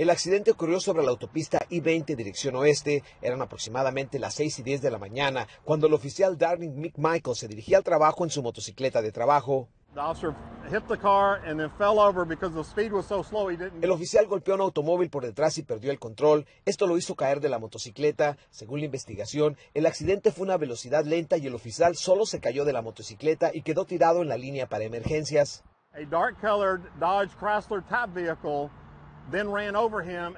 El accidente ocurrió sobre la autopista I-20 dirección oeste. Eran aproximadamente las 6 y 10 de la mañana cuando el oficial Darling McMichael se dirigía al trabajo en su motocicleta de trabajo. El oficial golpeó un automóvil por detrás y perdió el control. Esto lo hizo caer de la motocicleta. Según la investigación, el accidente fue una velocidad lenta y el oficial solo se cayó de la motocicleta y quedó tirado en la línea para emergencias.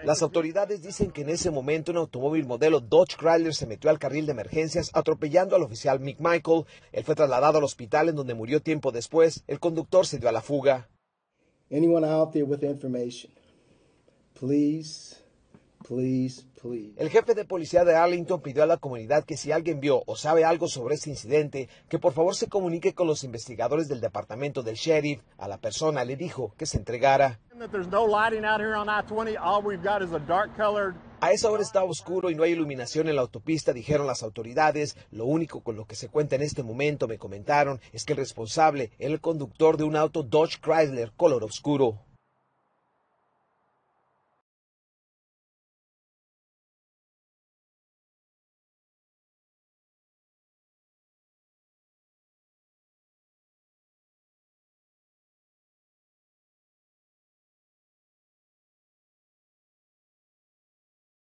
Las autoridades dicen que en ese momento un automóvil modelo Dodge Chrysler se metió al carril de emergencias atropellando al oficial Mick Michael. Él fue trasladado al hospital en donde murió tiempo después. El conductor se dio a la fuga. Anyone out there with information, please Please, please. El jefe de policía de Arlington pidió a la comunidad que si alguien vio o sabe algo sobre este incidente, que por favor se comunique con los investigadores del departamento del sheriff. A la persona le dijo que se entregara a a esa hora está oscuro y no hay iluminación en la autopista, dijeron las autoridades. Lo único con lo que se cuenta en este momento, me comentaron, es que el responsable era el conductor de un auto Dodge Chrysler color oscuro.